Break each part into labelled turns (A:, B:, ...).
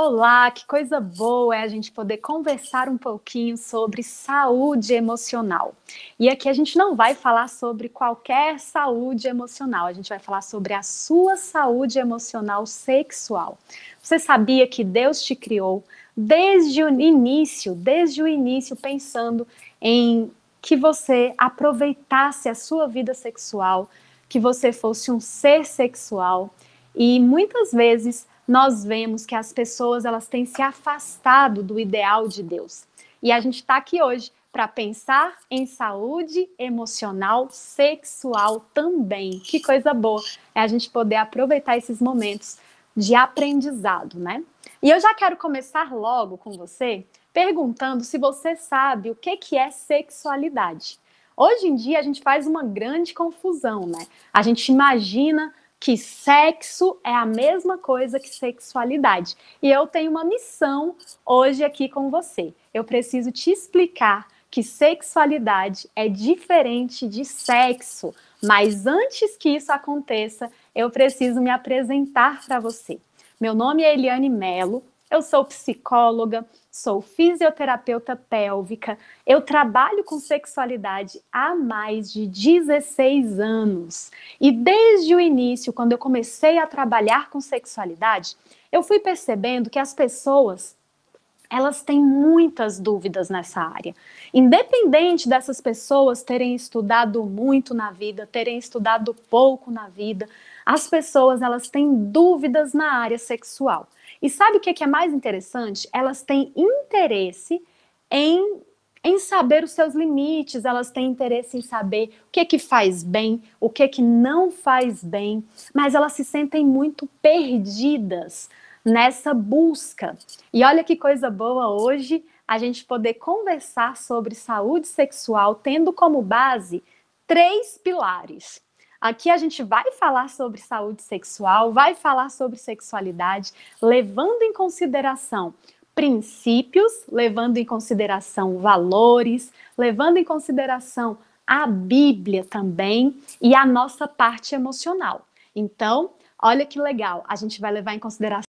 A: Olá, que coisa boa é a gente poder conversar um pouquinho sobre saúde emocional. E aqui a gente não vai falar sobre qualquer saúde emocional, a gente vai falar sobre a sua saúde emocional sexual. Você sabia que Deus te criou desde o início, desde o início pensando em que você aproveitasse a sua vida sexual, que você fosse um ser sexual e muitas vezes nós vemos que as pessoas elas têm se afastado do ideal de Deus. E a gente está aqui hoje para pensar em saúde emocional, sexual também. Que coisa boa é a gente poder aproveitar esses momentos de aprendizado, né? E eu já quero começar logo com você perguntando se você sabe o que, que é sexualidade. Hoje em dia a gente faz uma grande confusão, né? A gente imagina que sexo é a mesma coisa que sexualidade. E eu tenho uma missão hoje aqui com você. Eu preciso te explicar que sexualidade é diferente de sexo. Mas antes que isso aconteça, eu preciso me apresentar para você. Meu nome é Eliane Melo, eu sou psicóloga, sou fisioterapeuta pélvica, eu trabalho com sexualidade há mais de 16 anos. E desde o início, quando eu comecei a trabalhar com sexualidade, eu fui percebendo que as pessoas elas têm muitas dúvidas nessa área. Independente dessas pessoas terem estudado muito na vida, terem estudado pouco na vida, as pessoas elas têm dúvidas na área sexual. E sabe o é que é, mais interessante? Elas têm interesse em em saber os seus limites, elas têm interesse em saber o que é que faz bem, o que é que não faz bem, mas elas se sentem muito perdidas nessa busca. E olha que coisa boa hoje a gente poder conversar sobre saúde sexual tendo como base três pilares. Aqui a gente vai falar sobre saúde sexual, vai falar sobre sexualidade, levando em consideração princípios, levando em consideração valores, levando em consideração a Bíblia também e a nossa parte emocional. Então, olha que legal, a gente vai levar em consideração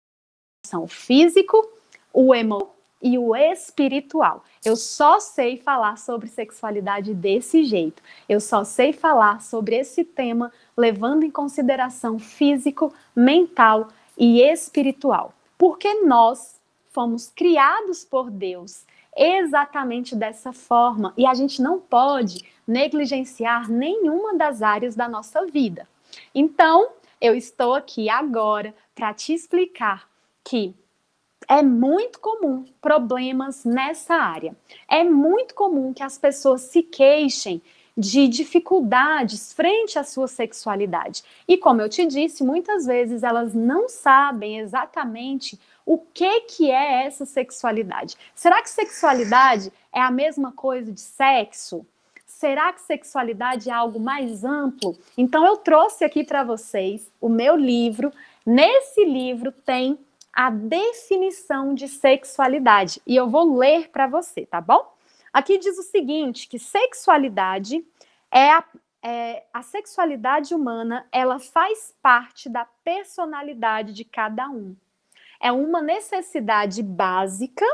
A: o físico, o emocional e o espiritual. Eu só sei falar sobre sexualidade desse jeito. Eu só sei falar sobre esse tema levando em consideração físico, mental e espiritual. Porque nós fomos criados por Deus exatamente dessa forma e a gente não pode negligenciar nenhuma das áreas da nossa vida. Então, eu estou aqui agora para te explicar que é muito comum problemas nessa área. É muito comum que as pessoas se queixem de dificuldades frente à sua sexualidade. E como eu te disse, muitas vezes elas não sabem exatamente o que que é essa sexualidade. Será que sexualidade é a mesma coisa de sexo? Será que sexualidade é algo mais amplo? Então eu trouxe aqui para vocês o meu livro. Nesse livro tem a definição de sexualidade. E eu vou ler para você, tá bom? Aqui diz o seguinte, que sexualidade é a, é a sexualidade humana, ela faz parte da personalidade de cada um. É uma necessidade básica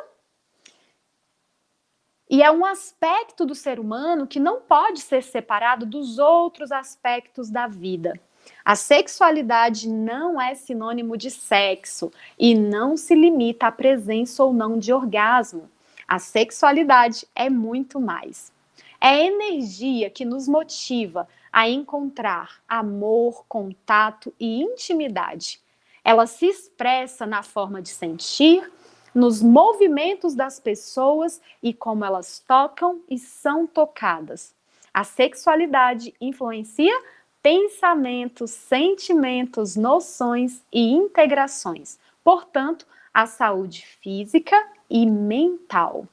A: e é um aspecto do ser humano que não pode ser separado dos outros aspectos da vida. A sexualidade não é sinônimo de sexo e não se limita à presença ou não de orgasmo. A sexualidade é muito mais. É energia que nos motiva a encontrar amor, contato e intimidade. Ela se expressa na forma de sentir, nos movimentos das pessoas e como elas tocam e são tocadas. A sexualidade influencia pensamentos, sentimentos, noções e integrações. Portanto, a saúde física e mental.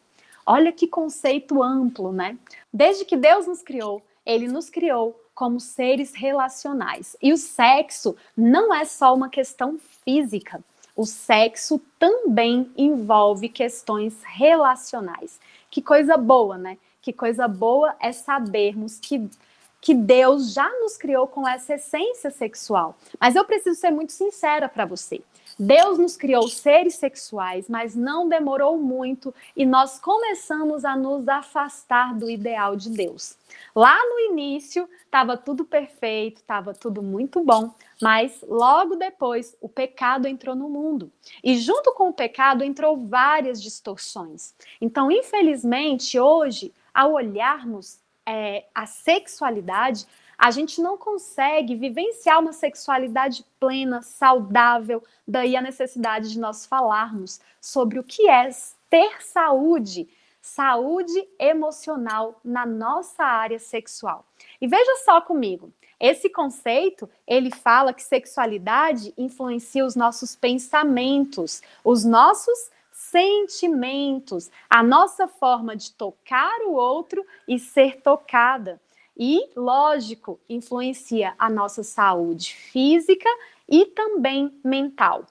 A: Olha que conceito amplo, né? Desde que Deus nos criou, ele nos criou como seres relacionais. E o sexo não é só uma questão física. O sexo também envolve questões relacionais. Que coisa boa, né? Que coisa boa é sabermos que que Deus já nos criou com essa essência sexual. Mas eu preciso ser muito sincera para você. Deus nos criou seres sexuais, mas não demorou muito e nós começamos a nos afastar do ideal de Deus. Lá no início estava tudo perfeito, estava tudo muito bom, mas logo depois o pecado entrou no mundo. E junto com o pecado entrou várias distorções. Então, infelizmente, hoje, ao olharmos é, a sexualidade, a gente não consegue vivenciar uma sexualidade plena, saudável. Daí a necessidade de nós falarmos sobre o que é ter saúde, saúde emocional na nossa área sexual. E veja só comigo, esse conceito, ele fala que sexualidade influencia os nossos pensamentos, os nossos sentimentos, a nossa forma de tocar o outro e ser tocada. E, lógico, influencia a nossa saúde física e também mental.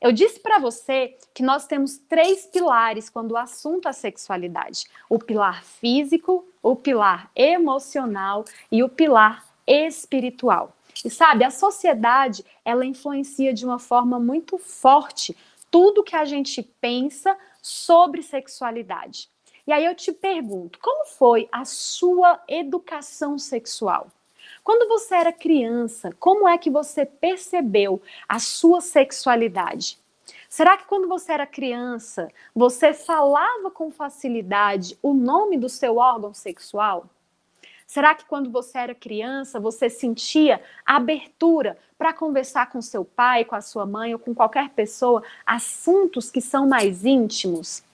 A: Eu disse para você que nós temos três pilares quando o assunto é sexualidade: o pilar físico, o pilar emocional e o pilar espiritual. E sabe, a sociedade, ela influencia de uma forma muito forte tudo que a gente pensa sobre sexualidade. E aí eu te pergunto, como foi a sua educação sexual? Quando você era criança, como é que você percebeu a sua sexualidade? Será que quando você era criança, você falava com facilidade o nome do seu órgão sexual? Será que quando você era criança, você sentia abertura para conversar com seu pai, com a sua mãe ou com qualquer pessoa assuntos que são mais íntimos?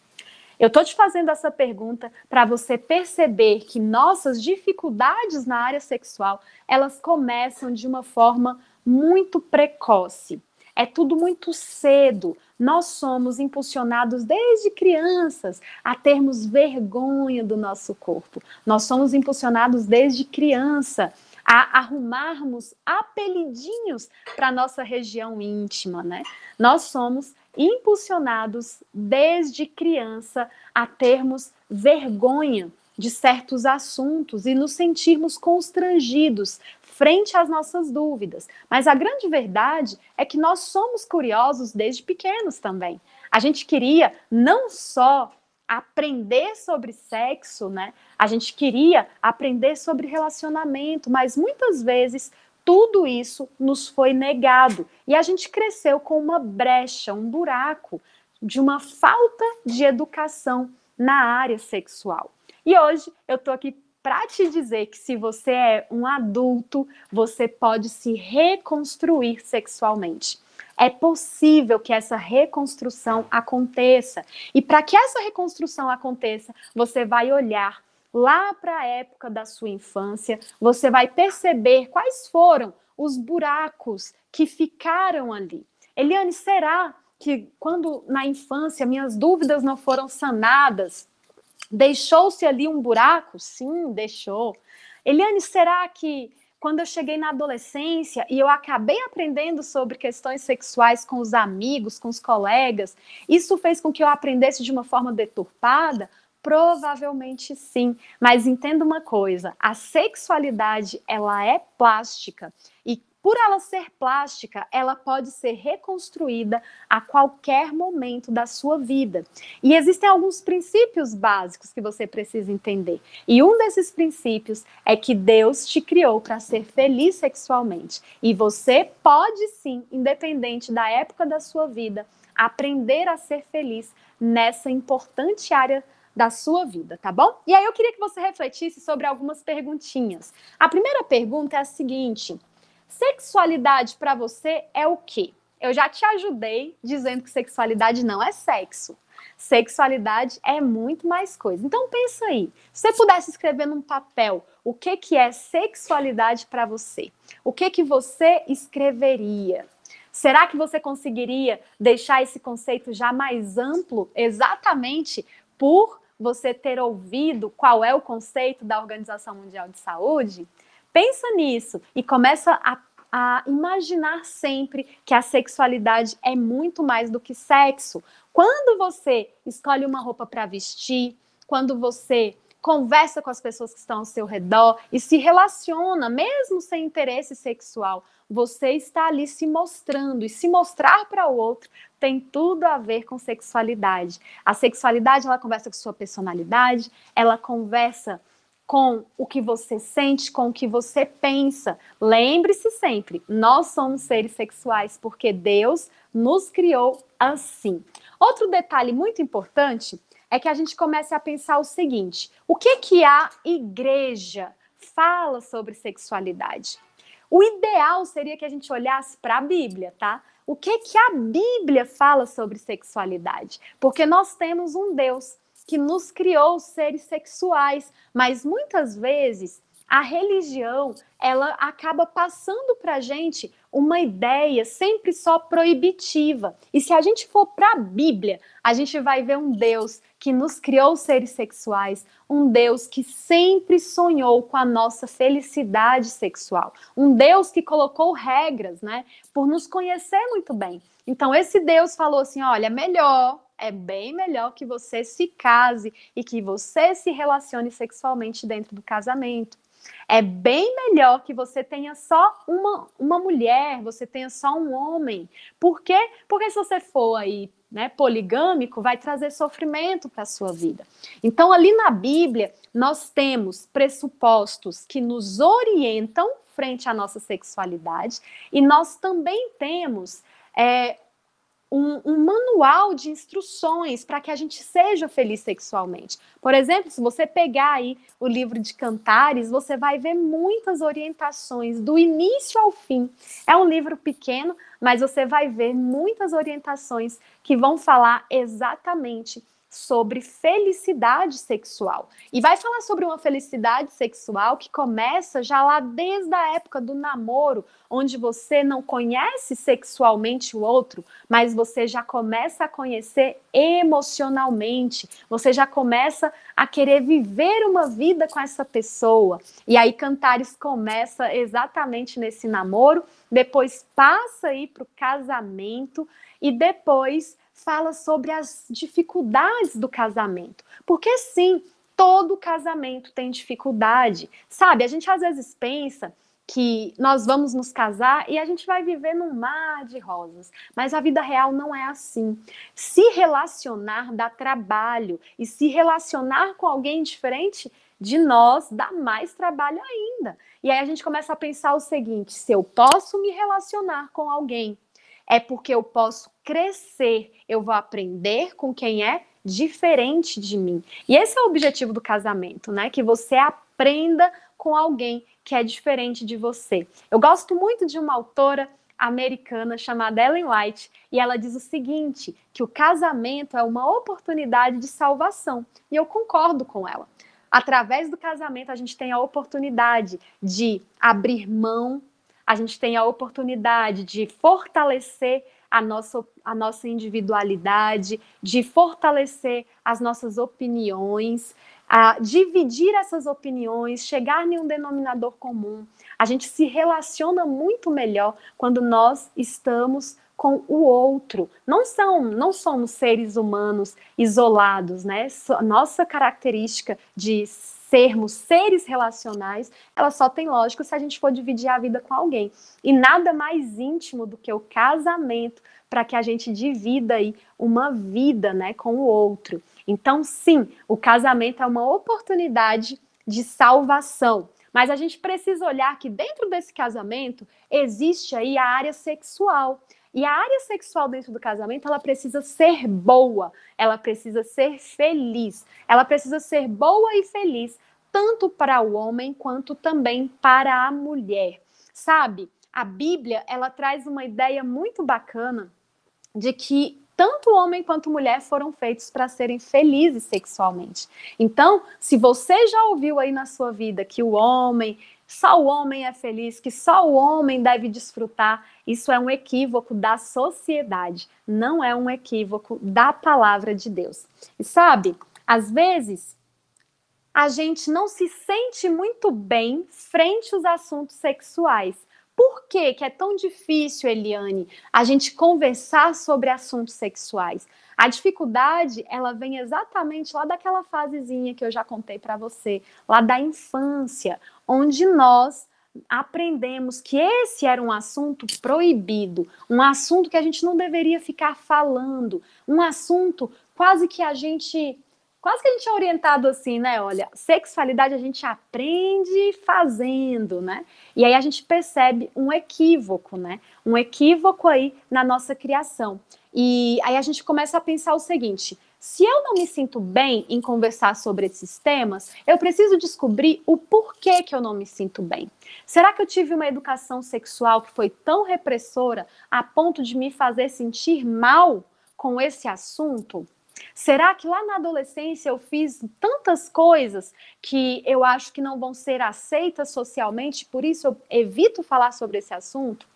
A: Eu estou te fazendo essa pergunta para você perceber que nossas dificuldades na área sexual elas começam de uma forma muito precoce. É tudo muito cedo. Nós somos impulsionados desde crianças a termos vergonha do nosso corpo. Nós somos impulsionados desde criança a arrumarmos apelidinhos para nossa região íntima, né? Nós somos impulsionados desde criança a termos vergonha de certos assuntos e nos sentirmos constrangidos frente às nossas dúvidas. Mas a grande verdade é que nós somos curiosos desde pequenos também. A gente queria não só aprender sobre sexo, né? A gente queria aprender sobre relacionamento, mas muitas vezes tudo isso nos foi negado e a gente cresceu com uma brecha, um buraco de uma falta de educação na área sexual. E hoje eu estou aqui para te dizer que se você é um adulto, você pode se reconstruir sexualmente. É possível que essa reconstrução aconteça. E para que essa reconstrução aconteça, você vai olhar lá para a época da sua infância, você vai perceber quais foram os buracos que ficaram ali. Eliane, será que quando na infância minhas dúvidas não foram sanadas, Deixou-se ali um buraco? Sim, deixou. Eliane, será que quando eu cheguei na adolescência e eu acabei aprendendo sobre questões sexuais com os amigos, com os colegas, isso fez com que eu aprendesse de uma forma deturpada? Provavelmente sim, mas entenda uma coisa: a sexualidade ela é plástica e por ela ser plástica, ela pode ser reconstruída a qualquer momento da sua vida. E existem alguns princípios básicos que você precisa entender. E um desses princípios é que Deus te criou para ser feliz sexualmente. E você pode sim, independente da época da sua vida, aprender a ser feliz nessa importante área da sua vida, tá bom? E aí eu queria que você refletisse sobre algumas perguntinhas. A primeira pergunta é a seguinte: Sexualidade para você é o quê? Eu já te ajudei dizendo que sexualidade não é sexo. Sexualidade é muito mais coisa. Então pensa aí, se você pudesse escrever num papel o que, que é sexualidade para você, o que, que você escreveria? Será que você conseguiria deixar esse conceito já mais amplo, exatamente por você ter ouvido qual é o conceito da Organização Mundial de Saúde? pensa nisso e começa a, a imaginar sempre que a sexualidade é muito mais do que sexo. Quando você escolhe uma roupa para vestir, quando você conversa com as pessoas que estão ao seu redor e se relaciona, mesmo sem interesse sexual, você está ali se mostrando e se mostrar para o outro tem tudo a ver com sexualidade. A sexualidade, ela conversa com sua personalidade, ela conversa com o que você sente, com o que você pensa. Lembre-se sempre, nós somos seres sexuais porque Deus nos criou assim. Outro detalhe muito importante é que a gente comece a pensar o seguinte: o que que a igreja fala sobre sexualidade? O ideal seria que a gente olhasse para a Bíblia, tá? O que que a Bíblia fala sobre sexualidade? Porque nós temos um Deus que nos criou seres sexuais, mas muitas vezes a religião ela acaba passando para a gente uma ideia sempre só proibitiva. E se a gente for para a Bíblia, a gente vai ver um Deus que nos criou seres sexuais, um Deus que sempre sonhou com a nossa felicidade sexual, um Deus que colocou regras, né, por nos conhecer muito bem. Então esse Deus falou assim: "Olha, melhor é bem melhor que você se case e que você se relacione sexualmente dentro do casamento. É bem melhor que você tenha só uma, uma mulher, você tenha só um homem. Por quê? Porque se você for aí né, poligâmico vai trazer sofrimento para a sua vida. Então, ali na Bíblia, nós temos pressupostos que nos orientam frente à nossa sexualidade e nós também temos é, um, um manual de instruções para que a gente seja feliz sexualmente. Por exemplo, se você pegar aí o livro de Cantares, você vai ver muitas orientações do início ao fim. É um livro pequeno, mas você vai ver muitas orientações que vão falar exatamente sobre felicidade sexual. E vai falar sobre uma felicidade sexual que começa já lá desde a época do namoro, onde você não conhece sexualmente o outro, mas você já começa a conhecer emocionalmente. Você já começa a querer viver uma vida com essa pessoa. E aí Cantares começa exatamente nesse namoro, depois passa aí para o casamento e depois fala sobre as dificuldades do casamento. Porque sim, todo casamento tem dificuldade. Sabe, a gente às vezes pensa que nós vamos nos casar e a gente vai viver num mar de rosas, mas a vida real não é assim. Se relacionar dá trabalho e se relacionar com alguém diferente de nós dá mais trabalho ainda. E aí a gente começa a pensar o seguinte: se eu posso me relacionar com alguém é porque eu posso crescer, eu vou aprender com quem é diferente de mim. E esse é o objetivo do casamento, né? Que você aprenda com alguém que é diferente de você. Eu gosto muito de uma autora americana chamada Ellen White, e ela diz o seguinte, que o casamento é uma oportunidade de salvação. E eu concordo com ela. Através do casamento a gente tem a oportunidade de abrir mão a gente tem a oportunidade de fortalecer a nossa, a nossa individualidade, de fortalecer as nossas opiniões, a dividir essas opiniões, chegar em um denominador comum. A gente se relaciona muito melhor quando nós estamos com o outro. Não são, não somos seres humanos isolados, né? Nossa característica de sermos seres relacionais, ela só tem lógico se a gente for dividir a vida com alguém. E nada mais íntimo do que o casamento para que a gente divida aí uma vida, né, com o outro. Então, sim, o casamento é uma oportunidade de salvação. Mas a gente precisa olhar que dentro desse casamento existe aí a área sexual. E a área sexual dentro do casamento, ela precisa ser boa, ela precisa ser feliz, ela precisa ser boa e feliz, tanto para o homem quanto também para a mulher. Sabe? A Bíblia, ela traz uma ideia muito bacana de que tanto homem quanto mulher foram feitos para serem felizes sexualmente. Então, se você já ouviu aí na sua vida que o homem só o homem é feliz, que só o homem deve desfrutar. Isso é um equívoco da sociedade, não é um equívoco da palavra de Deus. E sabe, às vezes a gente não se sente muito bem frente aos assuntos sexuais. Por que, que é tão difícil, Eliane, a gente conversar sobre assuntos sexuais? A dificuldade, ela vem exatamente lá daquela fasezinha que eu já contei para você, lá da infância, onde nós aprendemos que esse era um assunto proibido, um assunto que a gente não deveria ficar falando, um assunto quase que a gente quase que a gente é orientado assim, né? Olha, sexualidade a gente aprende fazendo, né? E aí a gente percebe um equívoco, né? Um equívoco aí na nossa criação. E aí a gente começa a pensar o seguinte: se eu não me sinto bem em conversar sobre esses temas, eu preciso descobrir o porquê que eu não me sinto bem. Será que eu tive uma educação sexual que foi tão repressora a ponto de me fazer sentir mal com esse assunto? Será que lá na adolescência eu fiz tantas coisas que eu acho que não vão ser aceitas socialmente, por isso eu evito falar sobre esse assunto?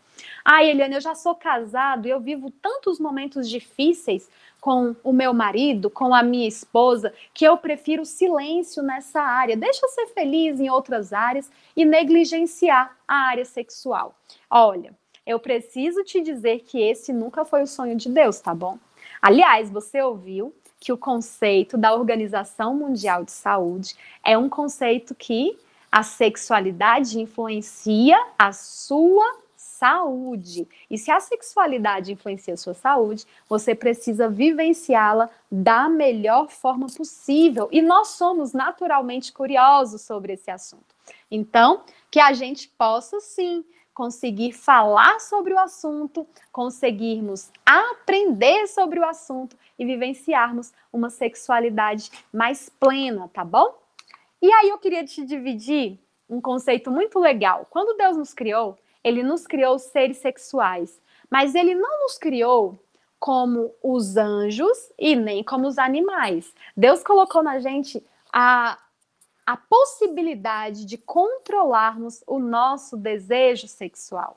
A: Ah, Eliane, eu já sou casado e eu vivo tantos momentos difíceis, com o meu marido, com a minha esposa, que eu prefiro silêncio nessa área. Deixa eu ser feliz em outras áreas e negligenciar a área sexual. Olha, eu preciso te dizer que esse nunca foi o sonho de Deus, tá bom? Aliás, você ouviu que o conceito da Organização Mundial de Saúde é um conceito que a sexualidade influencia a sua saúde. E se a sexualidade influencia a sua saúde, você precisa vivenciá-la da melhor forma possível. E nós somos naturalmente curiosos sobre esse assunto. Então, que a gente possa sim conseguir falar sobre o assunto, conseguirmos aprender sobre o assunto e vivenciarmos uma sexualidade mais plena, tá bom? E aí eu queria te dividir um conceito muito legal. Quando Deus nos criou, ele nos criou seres sexuais, mas ele não nos criou como os anjos e nem como os animais. Deus colocou na gente a, a possibilidade de controlarmos o nosso desejo sexual,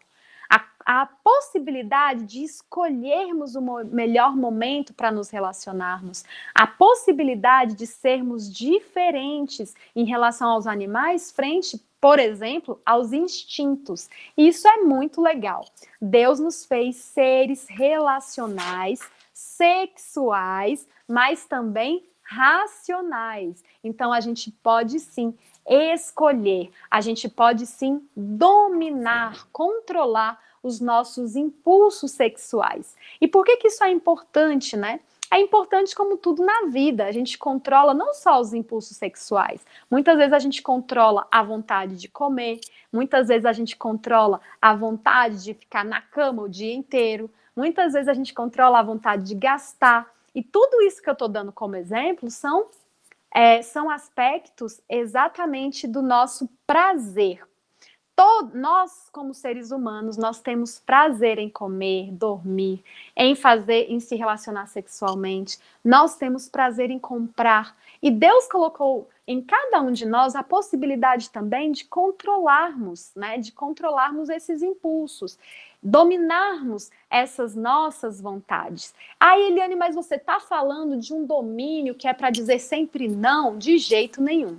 A: a, a possibilidade de escolhermos o mo melhor momento para nos relacionarmos, a possibilidade de sermos diferentes em relação aos animais frente por exemplo, aos instintos. Isso é muito legal. Deus nos fez seres relacionais, sexuais, mas também racionais. Então a gente pode sim escolher, a gente pode sim dominar, controlar os nossos impulsos sexuais. E por que que isso é importante, né? é importante como tudo na vida. A gente controla não só os impulsos sexuais, muitas vezes a gente controla a vontade de comer, muitas vezes a gente controla a vontade de ficar na cama o dia inteiro, muitas vezes a gente controla a vontade de gastar. E tudo isso que eu estou dando como exemplo são, é, são aspectos exatamente do nosso prazer, nós, como seres humanos, nós temos prazer em comer, dormir, em fazer, em se relacionar sexualmente. Nós temos prazer em comprar. E Deus colocou em cada um de nós a possibilidade também de controlarmos, né? De controlarmos esses impulsos, dominarmos essas nossas vontades. Ah, Eliane, mas você está falando de um domínio que é para dizer sempre não? De jeito nenhum.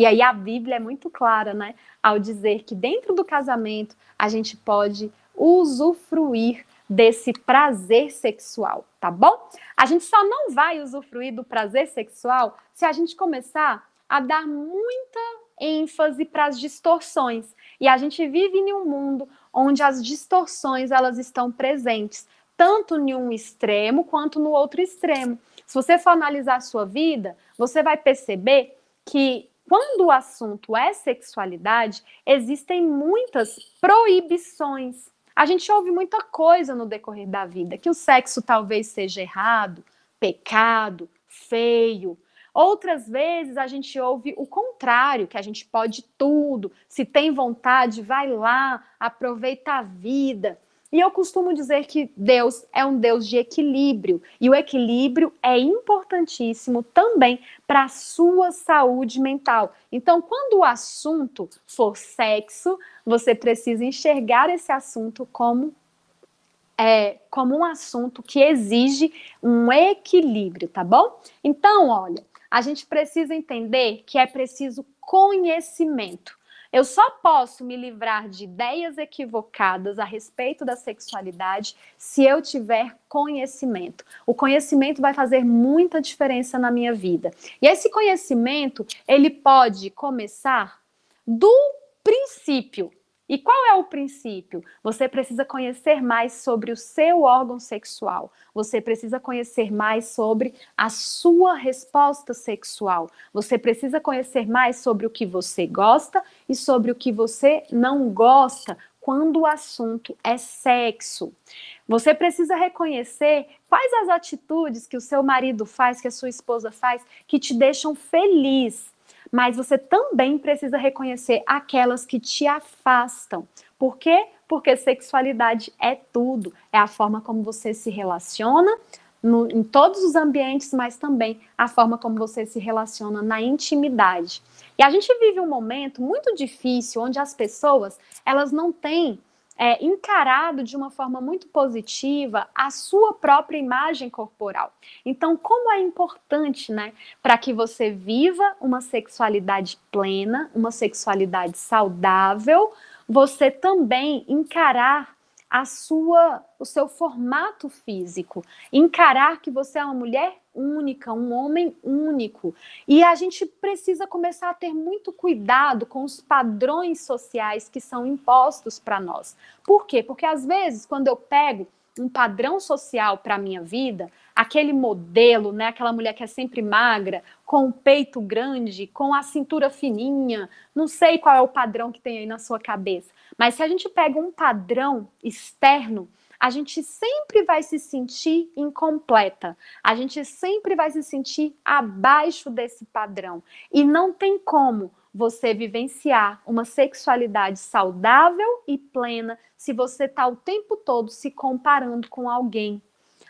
A: E aí a Bíblia é muito clara, né? Ao dizer que dentro do casamento a gente pode usufruir desse prazer sexual, tá bom? A gente só não vai usufruir do prazer sexual se a gente começar a dar muita ênfase para as distorções. E a gente vive em um mundo onde as distorções elas estão presentes, tanto em um extremo quanto no outro extremo. Se você for analisar a sua vida, você vai perceber que quando o assunto é sexualidade, existem muitas proibições. A gente ouve muita coisa no decorrer da vida, que o sexo talvez seja errado, pecado, feio. Outras vezes a gente ouve o contrário, que a gente pode tudo, se tem vontade, vai lá, aproveita a vida. E eu costumo dizer que Deus é um Deus de equilíbrio, e o equilíbrio é importantíssimo também para a sua saúde mental. Então, quando o assunto for sexo, você precisa enxergar esse assunto como é, como um assunto que exige um equilíbrio, tá bom? Então, olha, a gente precisa entender que é preciso conhecimento. Eu só posso me livrar de ideias equivocadas a respeito da sexualidade se eu tiver conhecimento. O conhecimento vai fazer muita diferença na minha vida. E esse conhecimento, ele pode começar do princípio, e qual é o princípio? Você precisa conhecer mais sobre o seu órgão sexual. Você precisa conhecer mais sobre a sua resposta sexual. Você precisa conhecer mais sobre o que você gosta e sobre o que você não gosta quando o assunto é sexo. Você precisa reconhecer quais as atitudes que o seu marido faz, que a sua esposa faz, que te deixam feliz mas você também precisa reconhecer aquelas que te afastam. Por quê? Porque sexualidade é tudo, é a forma como você se relaciona no, em todos os ambientes, mas também a forma como você se relaciona na intimidade. E a gente vive um momento muito difícil onde as pessoas elas não têm é, encarado de uma forma muito positiva a sua própria imagem corporal. Então, como é importante, né, para que você viva uma sexualidade plena, uma sexualidade saudável, você também encarar a sua, o seu formato físico, encarar que você é uma mulher única, um homem único. E a gente precisa começar a ter muito cuidado com os padrões sociais que são impostos para nós. Por quê? Porque às vezes, quando eu pego um padrão social para a minha vida, aquele modelo, né? Aquela mulher que é sempre magra, com o peito grande, com a cintura fininha. Não sei qual é o padrão que tem aí na sua cabeça. Mas se a gente pega um padrão externo, a gente sempre vai se sentir incompleta, a gente sempre vai se sentir abaixo desse padrão. E não tem como você vivenciar uma sexualidade saudável e plena se você está o tempo todo se comparando com alguém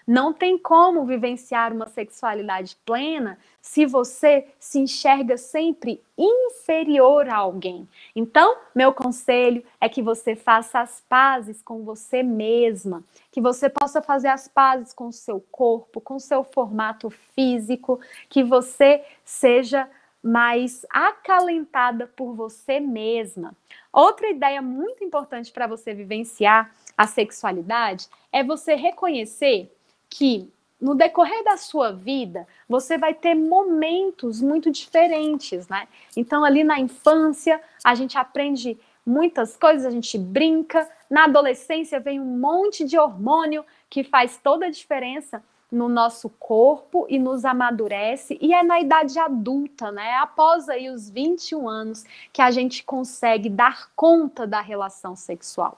A: não tem como vivenciar uma sexualidade plena se você se enxerga sempre inferior a alguém. Então, meu conselho é que você faça as pazes com você mesma, que você possa fazer as pazes com o seu corpo, com seu formato físico, que você seja mais acalentada por você mesma. Outra ideia muito importante para você vivenciar a sexualidade é você reconhecer que no decorrer da sua vida, você vai ter momentos muito diferentes, né? Então, ali na infância, a gente aprende muitas coisas, a gente brinca. Na adolescência, vem um monte de hormônio que faz toda a diferença no nosso corpo e nos amadurece, e é na idade adulta, né? Após aí os 21 anos que a gente consegue dar conta da relação sexual.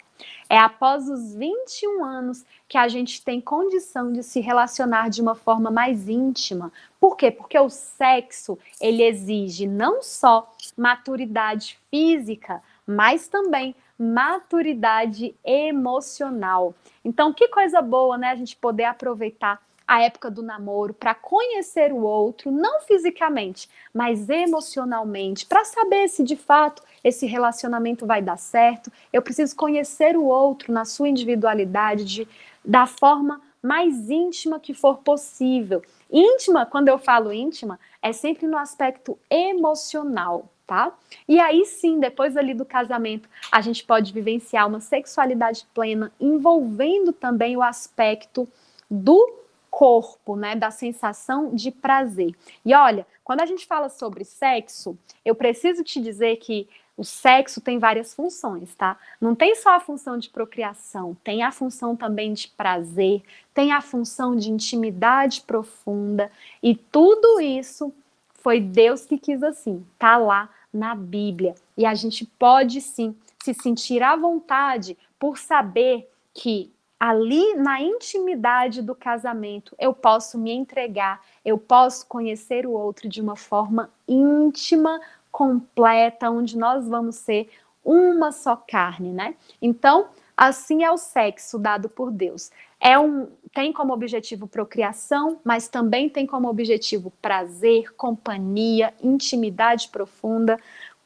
A: É após os 21 anos que a gente tem condição de se relacionar de uma forma mais íntima. Por quê? Porque o sexo, ele exige não só maturidade física, mas também maturidade emocional. Então, que coisa boa, né, a gente poder aproveitar a época do namoro, para conhecer o outro, não fisicamente, mas emocionalmente, para saber se de fato esse relacionamento vai dar certo. Eu preciso conhecer o outro na sua individualidade, de, da forma mais íntima que for possível. Íntima, quando eu falo íntima, é sempre no aspecto emocional, tá? E aí sim, depois ali do casamento, a gente pode vivenciar uma sexualidade plena envolvendo também o aspecto do corpo, né, da sensação de prazer. E olha, quando a gente fala sobre sexo, eu preciso te dizer que o sexo tem várias funções, tá? Não tem só a função de procriação, tem a função também de prazer, tem a função de intimidade profunda, e tudo isso foi Deus que quis assim, tá lá na Bíblia. E a gente pode sim se sentir à vontade por saber que ali na intimidade do casamento, eu posso me entregar, eu posso conhecer o outro de uma forma íntima, completa, onde nós vamos ser uma só carne, né? Então, assim é o sexo dado por Deus. É um tem como objetivo procriação, mas também tem como objetivo prazer, companhia, intimidade profunda,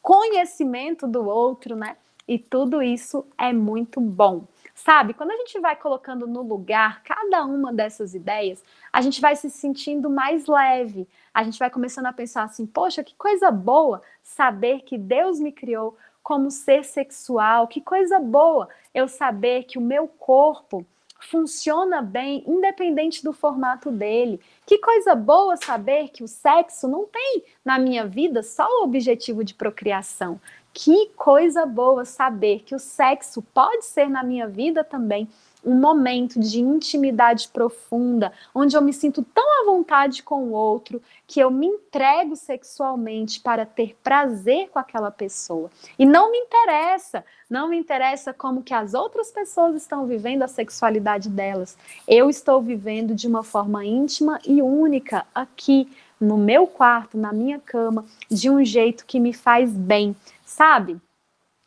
A: conhecimento do outro, né? E tudo isso é muito bom. Sabe, quando a gente vai colocando no lugar cada uma dessas ideias, a gente vai se sentindo mais leve. A gente vai começando a pensar assim: poxa, que coisa boa saber que Deus me criou como ser sexual, que coisa boa eu saber que o meu corpo funciona bem independente do formato dele. Que coisa boa saber que o sexo não tem na minha vida só o objetivo de procriação. Que coisa boa saber que o sexo pode ser na minha vida também um momento de intimidade profunda, onde eu me sinto tão à vontade com o outro que eu me entrego sexualmente para ter prazer com aquela pessoa. E não me interessa, não me interessa como que as outras pessoas estão vivendo a sexualidade delas. Eu estou vivendo de uma forma íntima e única aqui no meu quarto, na minha cama, de um jeito que me faz bem, sabe?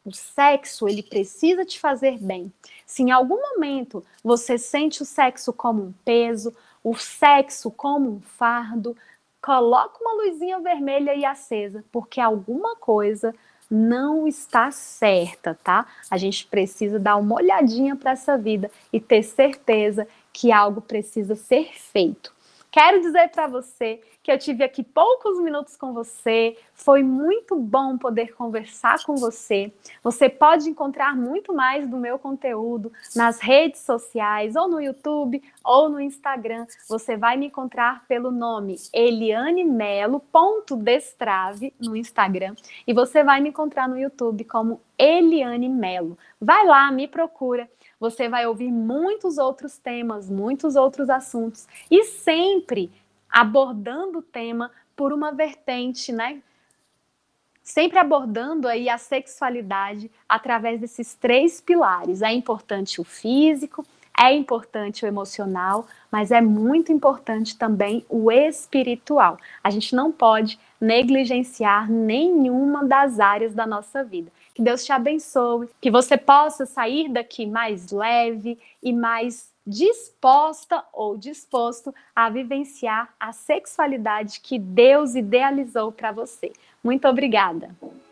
A: O sexo, ele precisa te fazer bem. Se em algum momento você sente o sexo como um peso, o sexo como um fardo, coloca uma luzinha vermelha e acesa, porque alguma coisa não está certa, tá? A gente precisa dar uma olhadinha para essa vida e ter certeza que algo precisa ser feito. Quero dizer para você que eu tive aqui poucos minutos com você. Foi muito bom poder conversar com você. Você pode encontrar muito mais do meu conteúdo nas redes sociais, ou no YouTube, ou no Instagram. Você vai me encontrar pelo nome elianemelo.destrave no Instagram. E você vai me encontrar no YouTube como Eliane Melo. Vai lá, me procura. Você vai ouvir muitos outros temas, muitos outros assuntos. E sempre abordando o tema por uma vertente, né? Sempre abordando aí a sexualidade através desses três pilares. É importante o físico, é importante o emocional, mas é muito importante também o espiritual. A gente não pode negligenciar nenhuma das áreas da nossa vida. Que Deus te abençoe, que você possa sair daqui mais leve e mais disposta ou disposto a vivenciar a sexualidade que Deus idealizou para você. Muito obrigada.